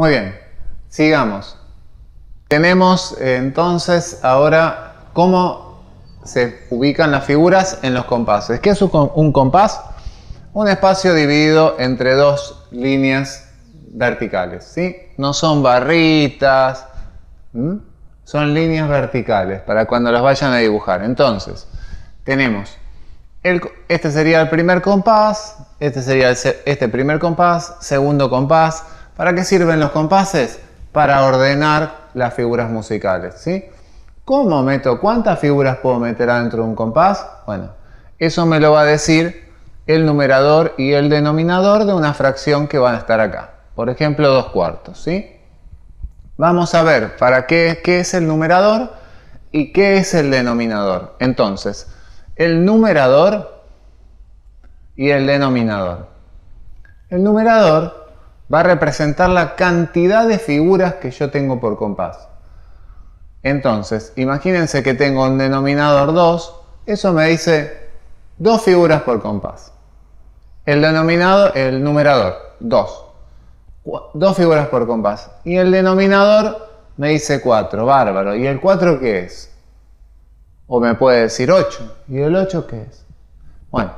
Muy bien, sigamos. Tenemos eh, entonces ahora cómo se ubican las figuras en los compases. ¿Qué es un compás? Un espacio dividido entre dos líneas verticales, ¿sí? No son barritas, son líneas verticales para cuando las vayan a dibujar. Entonces, tenemos, este sería el primer compás, este sería este primer compás, segundo compás, ¿Para qué sirven los compases? Para ordenar las figuras musicales. ¿sí? ¿Cómo meto? ¿Cuántas figuras puedo meter adentro de un compás? Bueno, eso me lo va a decir el numerador y el denominador de una fracción que van a estar acá. Por ejemplo, dos cuartos. ¿sí? Vamos a ver para qué, qué es el numerador y qué es el denominador. Entonces, el numerador y el denominador. El numerador va a representar la cantidad de figuras que yo tengo por compás. Entonces, imagínense que tengo un denominador 2, eso me dice dos figuras por compás. El denominador, el numerador, 2. Dos figuras por compás. Y el denominador me dice 4, bárbaro. ¿Y el 4 qué es? O me puede decir 8. ¿Y el 8 qué es? Bueno,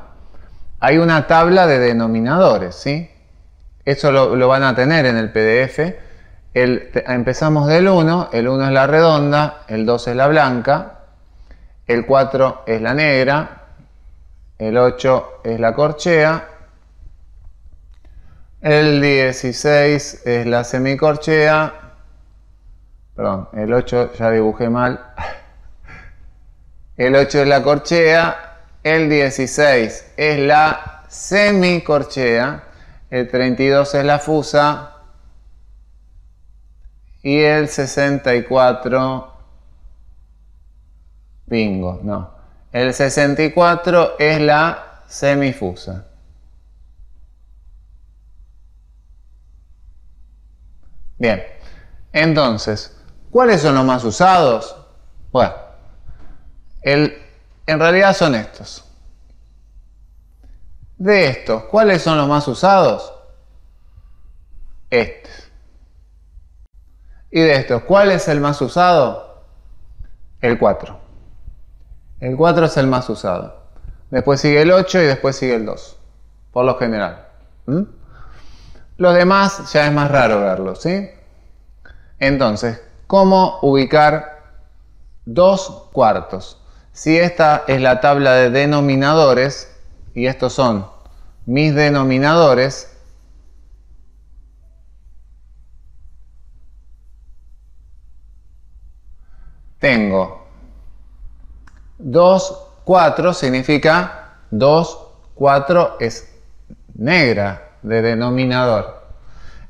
hay una tabla de denominadores, ¿sí? Eso lo, van a tener en el PDF. empezamos del 1, el 1 es la redonda, el 2 es la blanca, el 4 es la negra, el 8 es la corchea, el 16 es la semicorchea, perdón, el 8 ya dibujé mal, el 8 es la corchea, el 16 es la semicorchea, el 32 es la fusa y el 64 bingo, no. El 64 es la semifusa. Bien, entonces, ¿cuáles son los más usados? Bueno, en realidad son estos. De estos, ¿cuáles son los más usados? Este. Y de estos, ¿cuál es el más usado? El 4. El 4 es el más usado. Después sigue el 8 y después sigue el 2. Por lo general. ¿Mm? Los demás ya es más raro verlos, ¿sí? Entonces, ¿cómo ubicar dos cuartos? Si esta es la tabla de denominadores, y estos son mis denominadores, tengo 2, 4 significa 2, 4 es negra de denominador.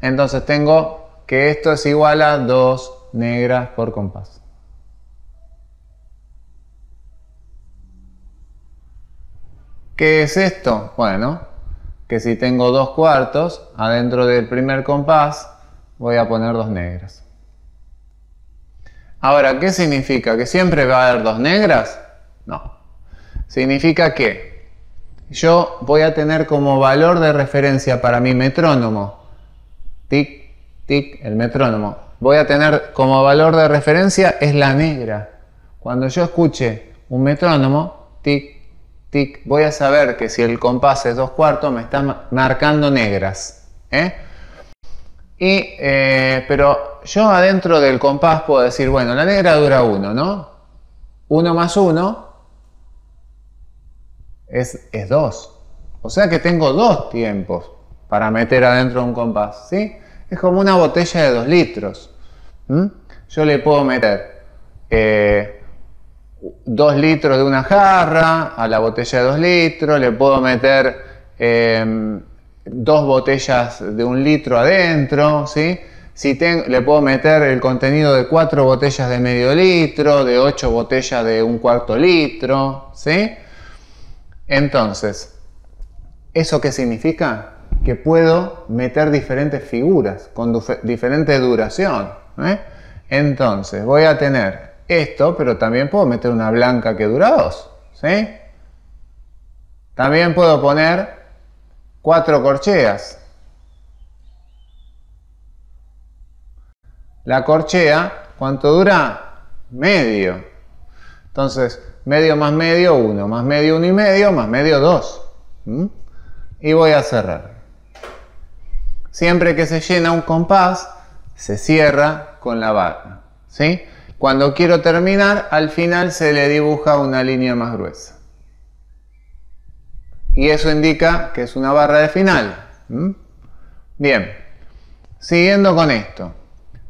Entonces tengo que esto es igual a 2 negras por compás. ¿Qué es esto? Bueno, que si tengo dos cuartos, adentro del primer compás voy a poner dos negras. Ahora, ¿qué significa? ¿Que siempre va a haber dos negras? No. Significa que yo voy a tener como valor de referencia para mi metrónomo, tic, tic, el metrónomo, voy a tener como valor de referencia es la negra. Cuando yo escuche un metrónomo, tic, voy a saber que si el compás es dos cuartos me está marcando negras. ¿eh? Eh, pero yo adentro del compás puedo decir, bueno, la negra dura uno ¿no? 1 más 1 es 2. o sea que tengo dos tiempos para meter adentro un compás, ¿sí? Es como una botella de 2 litros. Yo le puedo meter eh, 2 litros de una jarra, a la botella de 2 litros, le puedo meter em, dos botellas de un litro adentro, ¿sí? Si le puedo meter el contenido de cuatro botellas de medio litro, de ocho botellas de un cuarto litro, ¿sí? Entonces, ¿eso qué significa? Que puedo meter diferentes figuras con diferente duración. ¿eh? Entonces, voy a tener esto, pero también puedo meter una blanca que dura 2. ¿sí? También puedo poner cuatro corcheas. La corchea, ¿cuánto dura? Medio. Entonces, medio más medio, uno más medio, 1 y medio, más medio, dos, ¿Mm? Y voy a cerrar. Siempre que se llena un compás, se cierra con la barra. ¿Sí? Cuando quiero terminar, al final se le dibuja una línea más gruesa. Y eso indica que es una barra de final. ¿Mm? Bien, siguiendo con esto.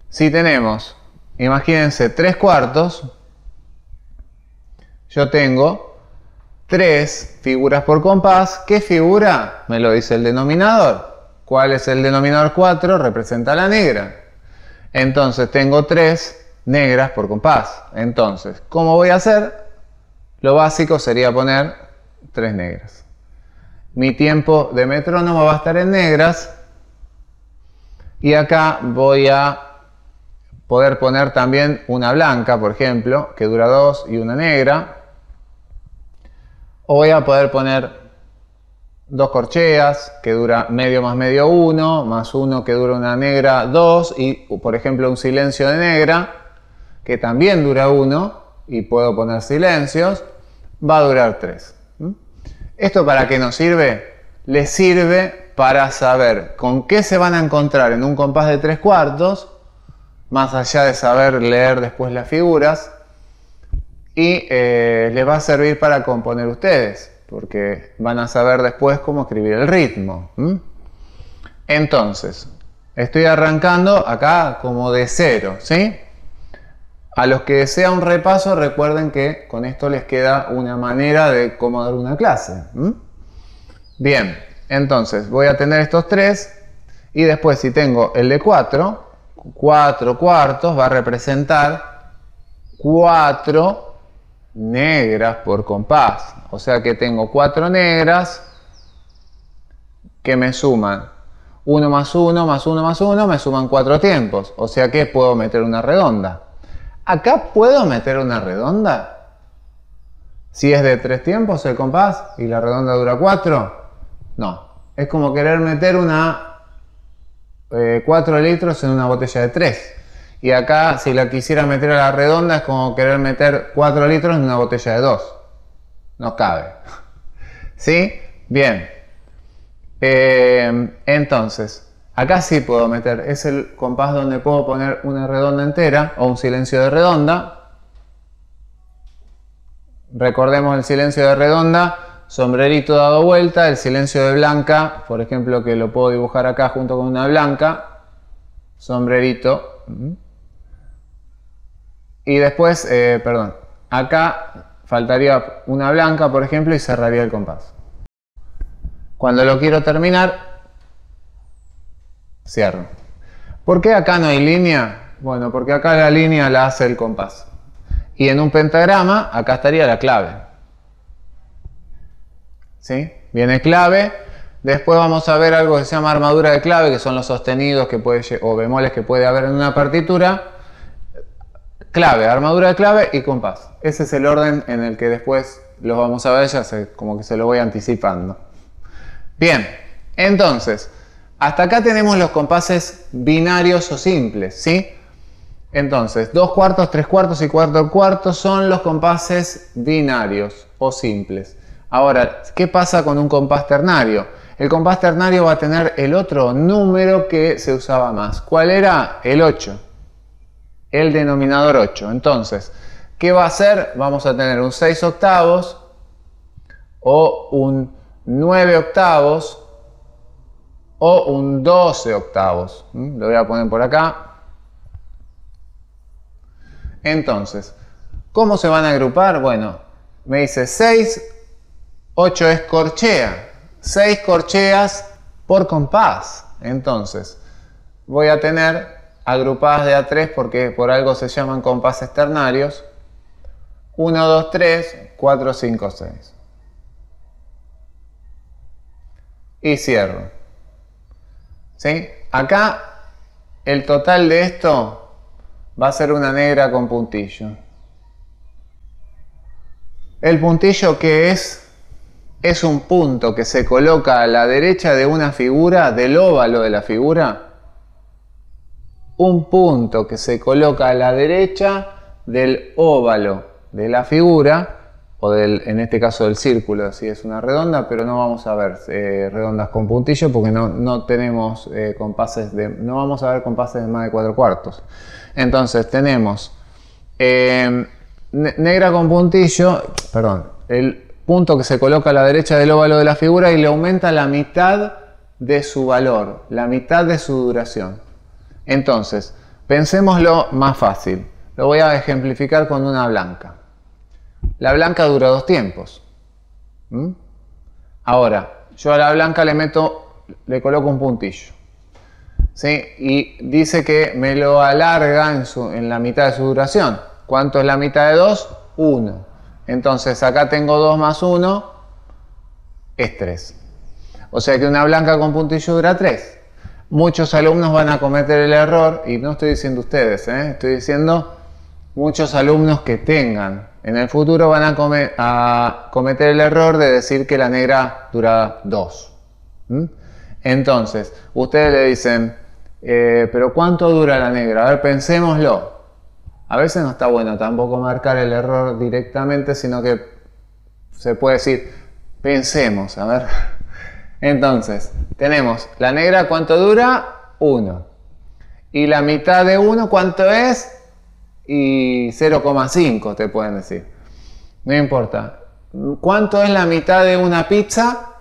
Si tenemos, imagínense, tres cuartos, yo tengo tres figuras por compás. ¿Qué figura? Me lo dice el denominador. ¿Cuál es el denominador 4? Representa la negra. Entonces tengo 3 negras por compás. Entonces, ¿cómo voy a hacer? Lo básico sería poner tres negras. Mi tiempo de metrónomo va a estar en negras. Y acá voy a poder poner también una blanca, por ejemplo, que dura dos y una negra. O voy a poder poner dos corcheas, que dura medio más medio uno, más uno que dura una negra dos y, por ejemplo, un silencio de negra que también dura 1 y puedo poner silencios, va a durar 3. ¿Esto para qué nos sirve? Les sirve para saber con qué se van a encontrar en un compás de tres cuartos, más allá de saber leer después las figuras, y eh, les va a servir para componer ustedes, porque van a saber después cómo escribir el ritmo. Entonces, estoy arrancando acá como de cero, ¿sí? A los que desean un repaso, recuerden que con esto les queda una manera de cómo dar una clase. Bien, entonces voy a tener estos tres y después si tengo el de 4, cuatro cuartos va a representar 4 negras por compás. O sea que tengo cuatro negras que me suman 1 más 1 más 1 más 1, me suman cuatro tiempos. O sea que puedo meter una redonda. Acá puedo meter una redonda. Si es de tres tiempos el compás y la redonda dura cuatro, no. Es como querer meter una 4 eh, cuatro litros en una botella de tres. Y acá, si la quisiera meter a la redonda, es como querer meter 4 litros en una botella de 2. No cabe. ¿Sí? Bien. Eh, entonces, Acá sí puedo meter, es el compás donde puedo poner una redonda entera o un silencio de redonda. Recordemos el silencio de redonda, sombrerito dado vuelta, el silencio de blanca, por ejemplo que lo puedo dibujar acá junto con una blanca, sombrerito. Y después, eh, perdón, acá faltaría una blanca por ejemplo y cerraría el compás. Cuando lo quiero terminar, Cierro. ¿Por qué acá no hay línea? Bueno, porque acá la línea la hace el compás. Y en un pentagrama, acá estaría la clave. ¿Sí? Viene clave. Después vamos a ver algo que se llama armadura de clave, que son los sostenidos que puede, o bemoles que puede haber en una partitura. Clave, armadura de clave y compás. Ese es el orden en el que después los vamos a ver, ya como que se lo voy anticipando. Bien, entonces, hasta acá tenemos los compases binarios o simples, ¿sí? Entonces, dos cuartos, tres cuartos y cuarto cuartos son los compases binarios o simples. Ahora, ¿qué pasa con un compás ternario? El compás ternario va a tener el otro número que se usaba más. ¿Cuál era? El 8. El denominador 8. Entonces, ¿qué va a ser? Vamos a tener un 6 octavos o un 9 octavos o un 12 octavos. ¿Mm? Lo voy a poner por acá. Entonces, ¿cómo se van a agrupar? Bueno, me dice 6, 8 es corchea. 6 corcheas por compás. Entonces, voy a tener agrupadas de a 3 porque por algo se llaman compases ternarios. 1, 2, 3, 4, 5, 6. Y cierro. ¿Sí? Acá el total de esto va a ser una negra con puntillo. El puntillo que es, es un punto que se coloca a la derecha de una figura, del óvalo de la figura. Un punto que se coloca a la derecha del óvalo de la figura o en este caso del círculo, si es una redonda, pero no vamos a ver eh, redondas con puntillo porque no, tenemos eh, compases de, no vamos a ver compases de más de 4 cuartos. Entonces tenemos eh, negra con puntillo, perdón, el punto que se coloca a la derecha del óvalo de la figura y le aumenta la mitad de su valor, la mitad de su duración. Entonces, pensémoslo más fácil. Lo voy a ejemplificar con una blanca. La blanca dura dos tiempos. ¿Mm? Ahora, yo a la blanca le meto, le coloco un puntillo. Y dice que me lo alarga en, su, en la mitad de su duración. ¿Cuánto es la mitad de 2? 1. Entonces acá tengo 2 más 1, es 3. O sea que una blanca con puntillo dura 3. Muchos alumnos van a cometer el error, y no estoy diciendo ustedes, ¿eh? estoy diciendo muchos alumnos que tengan en el futuro van a, cometer el error de decir que la negra dura 2. Entonces, ustedes le dicen, eh, pero ¿cuánto dura la negra? A ver, pensémoslo. A veces no está bueno tampoco marcar el error directamente, sino que se puede decir, pensemos, a ver. Entonces, tenemos la negra, ¿cuánto dura? 1. ¿Y la mitad de 1 cuánto es? y 0,5 te pueden decir. No importa. ¿Cuánto es la mitad de una pizza?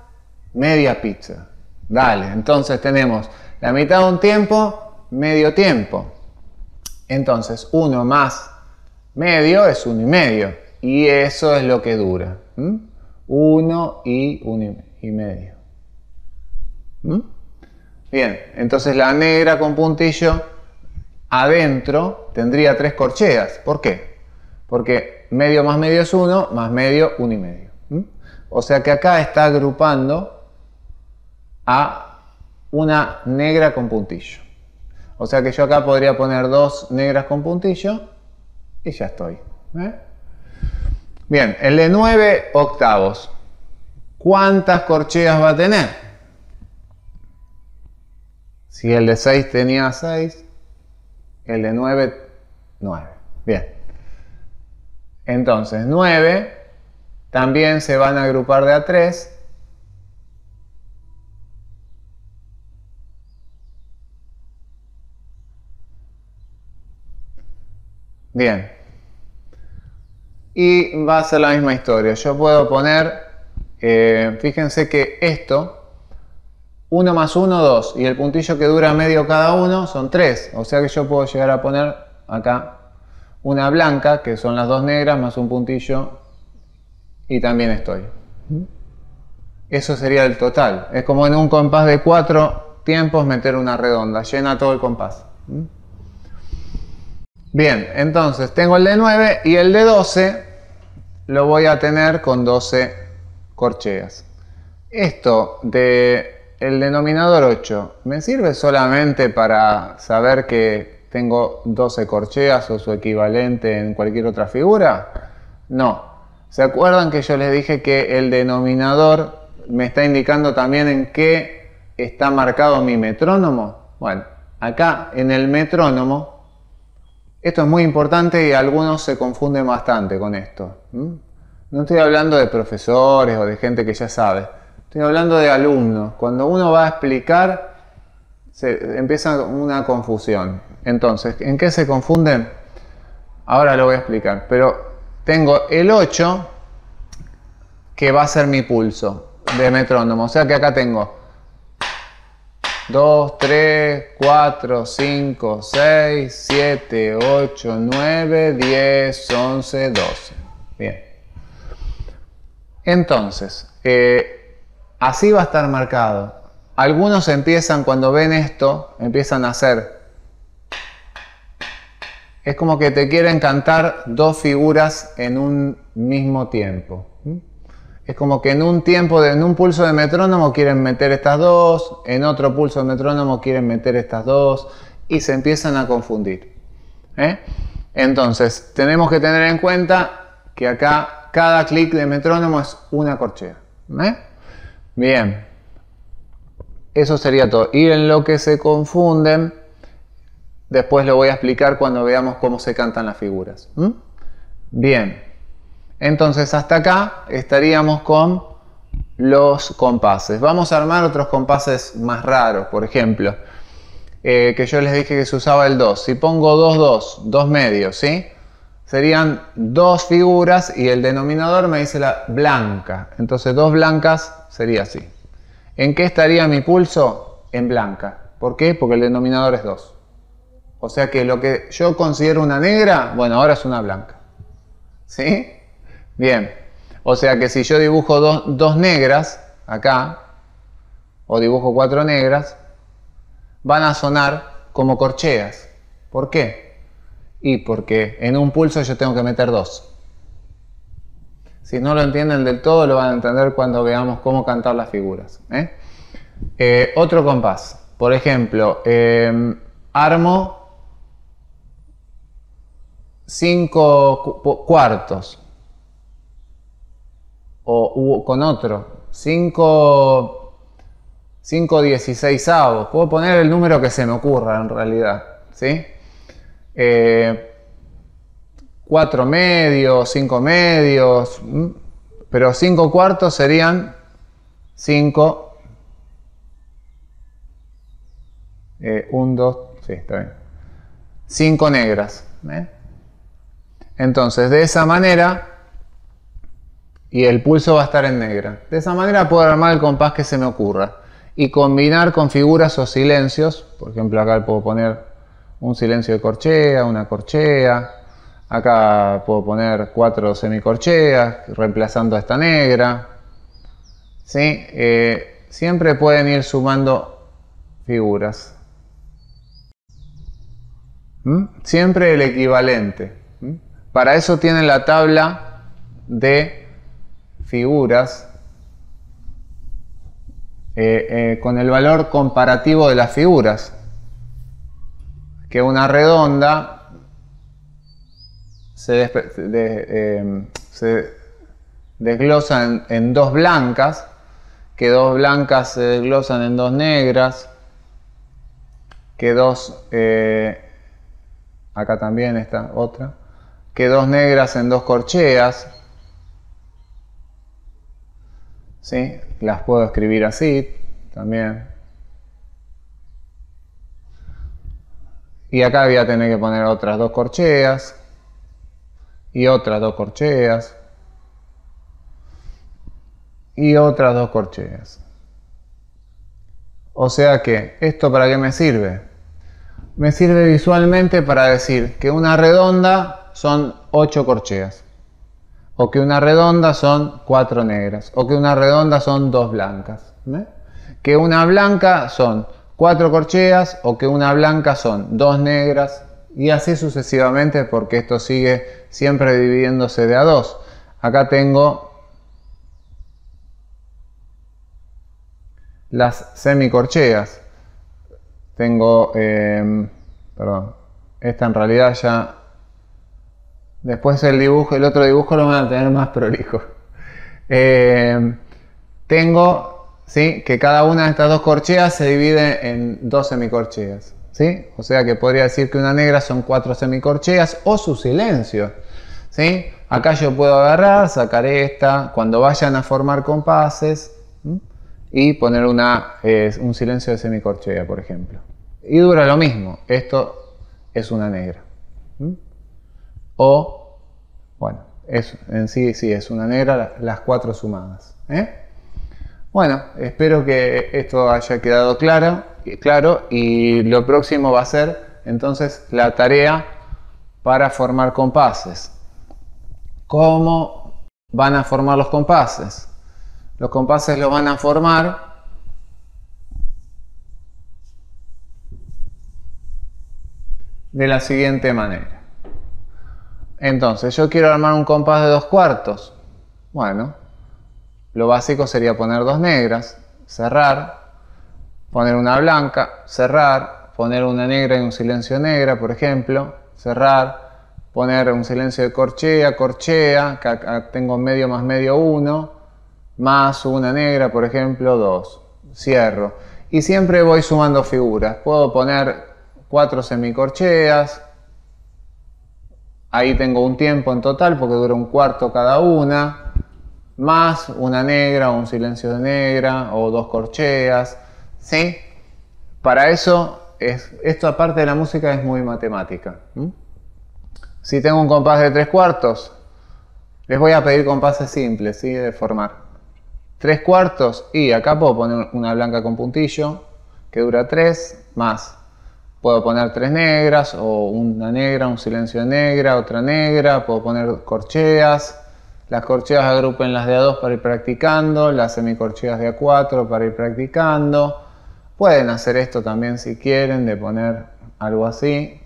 Media pizza. Dale, entonces tenemos la mitad de un tiempo, medio tiempo. Entonces, 1 más medio es uno y medio. Y eso es lo que dura. 1 y uno y medio. Bien, entonces la negra con puntillo adentro tendría tres corcheas. ¿Por qué? Porque medio más medio es uno, más medio 1 y medio. O sea que acá está agrupando a una negra con puntillo. O sea que yo acá podría poner dos negras con puntillo y ya estoy. ¿eh? Bien, el de 9 octavos. ¿Cuántas corcheas va a tener? Si el de 6 tenía 6, el de 9, 9. Bien. Entonces, 9 también se van a agrupar de a 3. Bien. Y va a ser la misma historia. Yo puedo poner, eh, fíjense que esto 1 más 1, 2. Y el puntillo que dura medio cada uno son 3. O sea que yo puedo llegar a poner acá una blanca, que son las dos negras, más un puntillo. Y también estoy. Eso sería el total. Es como en un compás de 4 tiempos meter una redonda. Llena todo el compás. Bien, entonces tengo el de 9 y el de 12 lo voy a tener con 12 corcheas. Esto de el denominador 8, ¿me sirve solamente para saber que tengo 12 corcheas o su equivalente en cualquier otra figura? No. ¿Se acuerdan que yo les dije que el denominador me está indicando también en qué está marcado mi metrónomo? Bueno, acá en el metrónomo, esto es muy importante y algunos se confunden bastante con esto. No estoy hablando de profesores o de gente que ya sabe Estoy hablando de alumnos. Cuando uno va a explicar, se empieza una confusión. Entonces, ¿en qué se confunden? Ahora lo voy a explicar. Pero tengo el 8 que va a ser mi pulso de metrónomo. O sea que acá tengo 2, 3, 4, 5, 6, 7, 8, 9, 10, 11, 12. Bien. Entonces, eh, Así va a estar marcado. Algunos empiezan cuando ven esto, empiezan a hacer. Es como que te quieren cantar dos figuras en un mismo tiempo. ¿Mm? Es como que en un tiempo, en un pulso de metrónomo quieren meter estas dos, en otro pulso de metrónomo quieren meter estas dos y se empiezan a confundir. ¿Eh? Entonces, tenemos que tener en cuenta que acá cada clic de metrónomo es una corchea. ¿Eh? Bien, eso sería todo. Y en lo que se confunden, después lo voy a explicar cuando veamos cómo se cantan las figuras. ¿Mm? Bien, entonces hasta acá estaríamos con los compases. Vamos a armar otros compases más raros, por ejemplo, eh, que yo les dije que se usaba el 2. Si pongo 2, 2, 2 medios, ¿sí? serían dos figuras y el denominador me dice la blanca. Entonces dos blancas sería así. ¿En qué estaría mi pulso? En blanca. ¿Por qué? Porque el denominador es 2. O sea que lo que yo considero una negra, bueno, ahora es una blanca. ¿Sí? Bien. O sea que si yo dibujo dos, dos negras acá, o dibujo cuatro negras, van a sonar como corcheas. ¿Por qué? Y porque en un pulso yo tengo que meter dos. Si no lo entienden del todo, lo van a entender cuando veamos cómo cantar las figuras. ¿eh? Eh, otro compás. Por ejemplo, em, armo cinco cuartos. O con otro. cinco cinco 16 Puedo poner el número que se me ocurra en realidad. ¿Sí? Eh, cuatro medios, cinco medios, mm, pero cinco cuartos serían cinco, eh, un, dos, sí, está bien, cinco negras. ¿eh? Entonces, de esa manera, y el pulso va a estar en negra. De esa manera puedo armar el compás que se me ocurra y combinar con figuras o silencios, por ejemplo acá puedo poner un silencio de corchea, una corchea. Acá puedo poner cuatro semicorcheas, reemplazando a esta negra. ¿Sí? Eh, siempre pueden ir sumando figuras. ¿Mm? Siempre el equivalente. ¿Mm? Para eso tienen la tabla de figuras eh, eh, con el valor comparativo de las figuras que una redonda se, em, desglosa en, dos blancas, que dos blancas se desglosan en dos negras, que dos, eh, acá también está otra, que dos negras en dos corcheas, ¿sí? las puedo escribir así también, y acá voy a tener que poner otras dos corcheas y otras dos corcheas y otras dos corcheas. O sea que, ¿esto para qué me sirve? Me sirve visualmente para decir que una redonda son ocho corcheas, o que una redonda son cuatro negras, o que una redonda son dos blancas, que una blanca son cuatro corcheas o que una blanca son dos negras y así sucesivamente porque esto sigue siempre dividiéndose de a dos. Acá tengo las semicorcheas. Tengo, em, perdón, esta en realidad ya... Después el dibujo, el otro dibujo lo van a tener más prolijo. Em, tengo que cada una de estas dos corcheas se divide en dos semicorcheas. ¿sí? O sea que podría decir que una negra son cuatro semicorcheas o su silencio. ¿sí? Acá yo puedo agarrar, sacar esta, cuando vayan a formar compases y poner una, un silencio de semicorchea, por ejemplo. Y dura lo mismo, esto es una negra. O, bueno, en sí, sí, es una negra las cuatro sumadas. ¿eh? Bueno, espero que esto haya quedado claro, y lo próximo va a ser entonces la tarea para formar compases. ¿Cómo van a formar los compases? Los compases los van a formar de la siguiente manera. Entonces, yo quiero armar un compás de dos cuartos. Bueno, lo básico sería poner dos negras, cerrar, poner una blanca, cerrar, poner una negra y un silencio negra, por ejemplo, cerrar, poner un silencio de corchea, corchea, que acá tengo medio más medio uno, más una negra, por ejemplo, dos, cierro. Y siempre voy sumando figuras, puedo poner cuatro semicorcheas, ahí tengo un tiempo en total porque dura un cuarto cada una, más una negra o un silencio de negra o dos corcheas, ¿sí? Para eso, esto aparte de la música es muy matemática. Si tengo un compás de tres cuartos, les voy a pedir compases simples, ¿sí? De formar. Tres cuartos y acá puedo poner una blanca con puntillo que dura tres más. Puedo poner tres negras o una negra, un silencio de negra, otra negra, puedo poner corcheas, las corcheas agrupen las de A2 para ir practicando, las semicorcheas de A4 para ir practicando. Pueden hacer esto también si quieren, de poner algo así.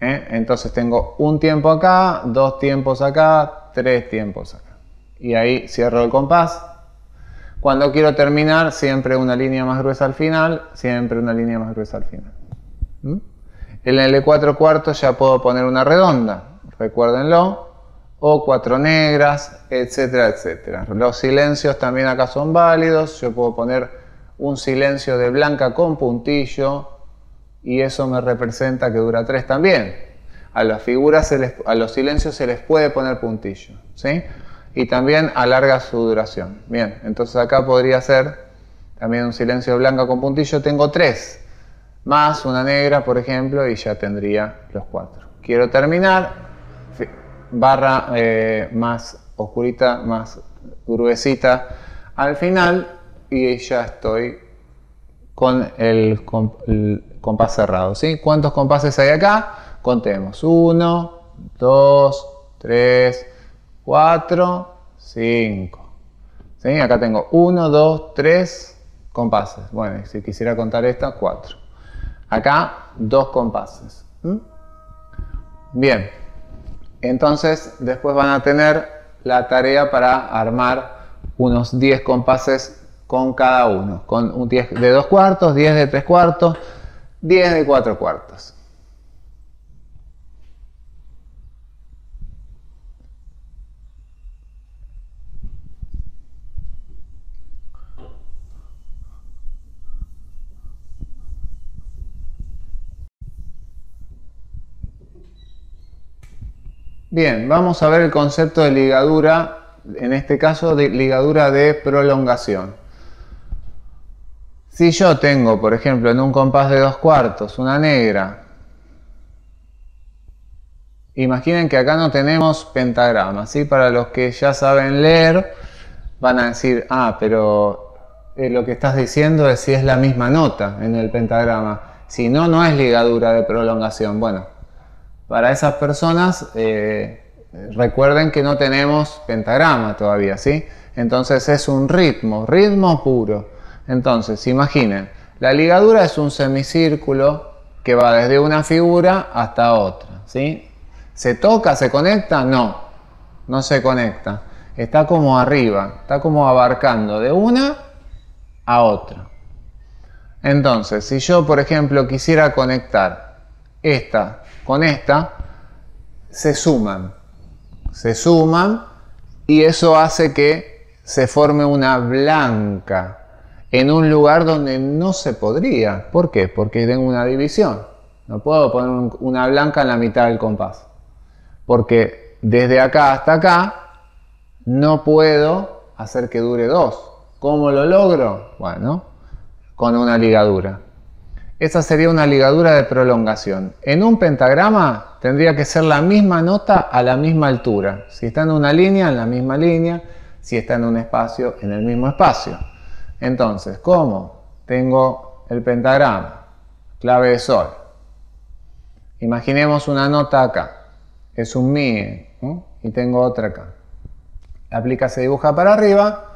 ¿Eh? Entonces tengo un tiempo acá, dos tiempos acá, tres tiempos acá. Y ahí cierro el compás. Cuando quiero terminar, siempre una línea más gruesa al final, siempre una línea más gruesa al final. ¿Mm? En el 4 e cuarto ya puedo poner una redonda, recuérdenlo o cuatro negras, etcétera, etcétera. Los silencios también acá son válidos. Yo puedo poner un silencio de blanca con puntillo y eso me representa que dura tres también. A las figuras, a los silencios se les puede poner puntillo, ¿sí? Y también alarga su duración. Bien, entonces acá podría ser también un silencio de blanca con puntillo. Tengo tres, más una negra, por ejemplo, y ya tendría los cuatro. Quiero terminar barra eh, más oscurita, más gruesita al final y ya estoy con el, compás cerrado. ¿sí? ¿Cuántos compases hay acá? Contemos 1, 2, 3, 4, 5. ¿Sí? Acá tengo 1, 2, 3 compases. Bueno, si quisiera contar esta, 4. Acá, 2 compases. ¿Mm? Bien. Entonces después van a tener la tarea para armar unos 10 compases con cada uno, con un 10 de 2 cuartos, 10 de 3 cuartos, 10 de 4 cuartos. Bien, vamos a ver el concepto de ligadura, en este caso de ligadura de prolongación. Si yo tengo, por ejemplo, en un compás de dos cuartos, una negra, imaginen que acá no tenemos pentagrama, ¿sí? Para los que ya saben leer, van a decir, ah, pero eh, lo que estás diciendo es si es la misma nota en el pentagrama. Si no, no es ligadura de prolongación. Bueno, para esas personas, eh, recuerden que no tenemos pentagrama todavía, ¿sí? Entonces es un ritmo, ritmo puro. Entonces, imaginen, la ligadura es un semicírculo que va desde una figura hasta otra, ¿sí? ¿Se toca, se conecta? No, no se conecta. Está como arriba, está como abarcando de una a otra. Entonces, si yo, por ejemplo, quisiera conectar esta con esta, se suman. Se suman y eso hace que se forme una blanca en un lugar donde no se podría. ¿Por qué? Porque tengo una división. No puedo poner una blanca en la mitad del compás. Porque desde acá hasta acá no puedo hacer que dure dos. ¿Cómo lo logro? Bueno, con una ligadura. Esa sería una ligadura de prolongación. En un pentagrama tendría que ser la misma nota a la misma altura. Si está en una línea, en la misma línea. Si está en un espacio, en el mismo espacio. Entonces, ¿cómo? Tengo el pentagrama, clave de sol. Imaginemos una nota acá. Es un mi y tengo otra acá. La aplica se dibuja para arriba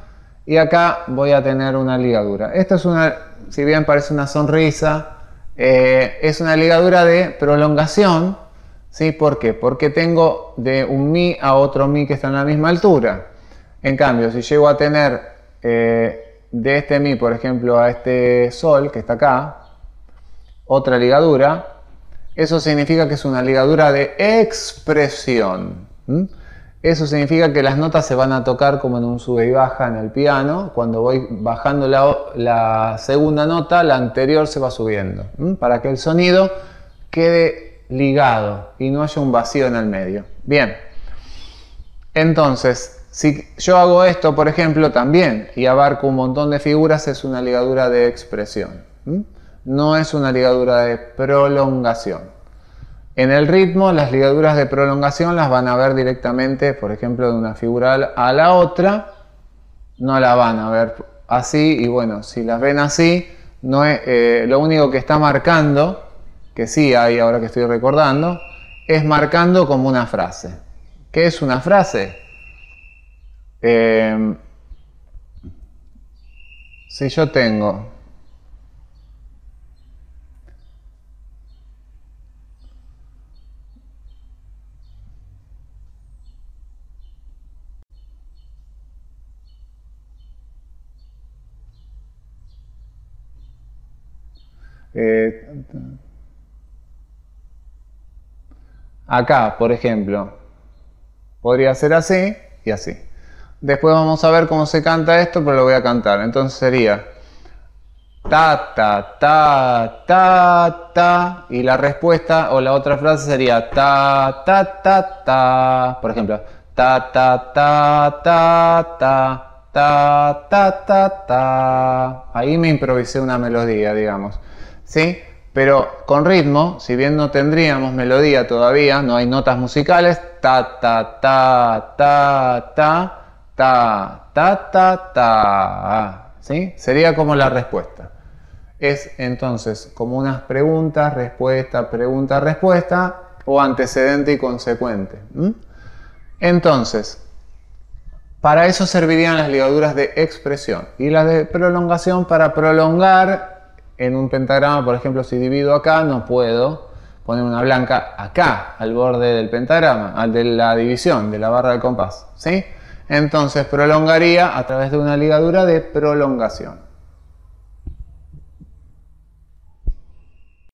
y acá voy a tener una ligadura. Esta es una, si bien parece una sonrisa, eh, es una ligadura de prolongación. ¿sí? ¿Por qué? Porque tengo de un mi a otro mi que está en la misma altura. En cambio, si llego a tener eh, de este mi, por ejemplo, a este sol que está acá, otra ligadura, eso significa que es una ligadura de expresión. Eso significa que las notas se van a tocar como en un sube y baja en el piano. Cuando voy bajando la, segunda nota, la anterior se va subiendo, para que el sonido quede ligado y no haya un vacío en el medio. Bien, entonces, si yo hago esto, por ejemplo, también, y abarco un montón de figuras, es una ligadura de expresión. No es una ligadura de prolongación. En el ritmo, las ligaduras de prolongación las van a ver directamente, por ejemplo, de una figural a la otra, no la van a ver así, y bueno, si las ven así, no es, eh, lo único que está marcando, que sí hay ahora que estoy recordando, es marcando como una frase. ¿Qué es una frase? Eh, si yo tengo acá, por ejemplo, podría ser así y así. Después vamos a ver cómo se canta esto, pero lo voy a cantar. Entonces sería ta ta ta ta ta y la respuesta o la otra frase sería ta ta ta ta, por ejemplo, ta ta ta ta ta ta ta ta ta. Ahí me improvisé una melodía, digamos. Pero con ritmo, si bien no tendríamos melodía todavía, no hay notas musicales, ta, ta, ta, ta, ta, ta, ta, ta, ¿sí? Sería como la respuesta. Es entonces como unas preguntas, respuesta, pregunta, respuesta, o antecedente y consecuente. Entonces, para eso servirían las ligaduras de expresión y las de prolongación para prolongar en un pentagrama, por ejemplo, si divido acá, no puedo poner una blanca acá, al borde del pentagrama, al de la división, de la barra del compás. ¿sí? Entonces prolongaría a través de una ligadura de prolongación.